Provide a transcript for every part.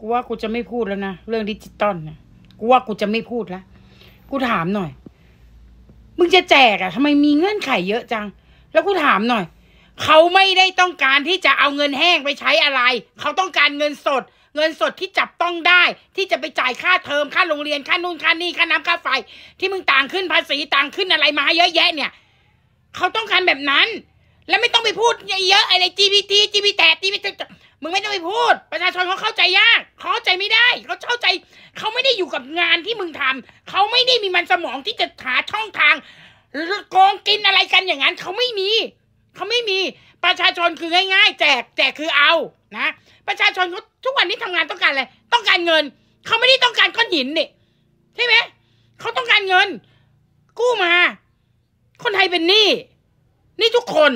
กูว่ากูจะไม่พูดแล้วนะเรื่องดิจิตอลนะกูว่ากูจะไม่พูดแล้วกูถามหน่อย มึงจะแจกอะทำไมมีเงื่อนไขเยอะจัง แล้วกูถามหน่อย เขาไม่ได้ต้องการที่จะเอาเงินแห้งไปใช้อะไร เขาต้องการเงินสด เงินสดที่จับต้องได้ ที่จะไปจ่ายค่าเทอมค่าโรงเรียนค่านู่นค่านี่ค่าน้ำค่าไฟที่มึงต่างขึ้นภาษีต่างขึ้นอะไรมา เยอะแยะเนี่ยเขาต้องการแบบนั้น แล้วไม่ต้องไปพูดเยอะอะไร GPT GPT แต่ GPT มึงไม่ต้องไปพูด ประชาชนเขาเข้าใจยาก เขา้าใจไม่ได้เขาเข้าใจ เขาไม่ได้อยู่กับงานที่มึงทำ เขาไม่ได้มีมันสมองที่จะหาช่องทางโกงกินอะไรกันอย่างนั้นเขาไม่มี เขาไม่มีประชาชนคือง่าย ๆแจกแจกคือเอานะประชาชนเขาทุกวันนี้ทำงานต้องการอะไรต้องการเงิน เขาไม่ได้ต้องการก้อนหินนี่ใช่ไหมเขาต้องการเงิน กู้มา คนไทยเป็นหนี้นี่ทุกคน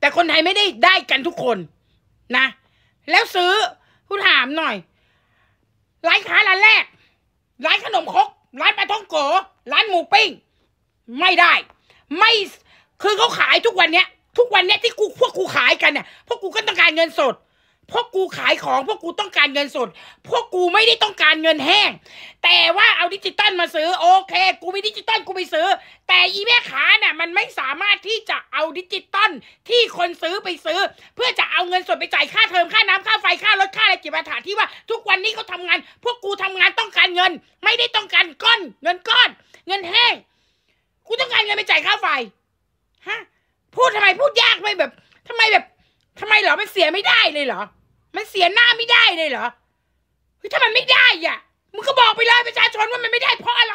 แต่คนไทยไม่ได้ได้กันทุกคนนะแล้วซื้อคุณถามหน่อย ร้านค้าร้านแรก ร้านขนมครกร้านปลาท่องโก ร้านหมูปิ้ง ไม่ได้ ไม่คือเขาขายทุกวันเนี้ยทุกวันเนี้ยที่กูพวกกูขายกันเนี่ยพวกกูก็ต้องการเงินสดพวกกูขายของพวกกูต้องการเงินสดพวกกูไม่ได้ต้องการเงินแห้ง แต่ว่าเอาดิจิตอลมาซื้อ โอเค กูมีดิจิตอลกูไปซื้อ แต่อีแม่ค้านี่ยมันไม่สามารถที่จะเอาดิจิตอลที่คนซื้อไปซื้อเพื่อจะเอาเงินสดไปจ่ายค่าเทอมค่าน้ำค่าไฟค่ารถค่าอะไรกีิบถาที่ว่า ทุกวันนี้เขาทางาน พวกกูทำงานต้องการเงิน ไม่ได้ต้องการก้อนเงินก้อน เงินแห้งกูต้องการเงินไปจ่ายค่าไฟฮะพูดทำไมพูดยากไหมแบบ ทำไมแบบ ทำไมเหรอมันเสียไม่ได้เลยเหรอมันเสียหน้าไม่ได้เลยเหรอคือถ้ามันไม่ได้อ่ะมึงก็บอกไปเลยประชาชนว่ามันไม่ได้เพราะอะไร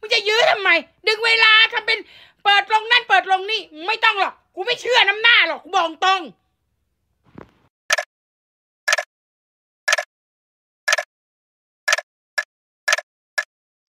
มึงจะยื้อทำไม ดึงเวลาทำเป็น เปิดลงนั่นเปิดลงนี่ ไม่ต้องหรอก กูไม่เชื่อน้ำหน้าหรอก กูบอกตรง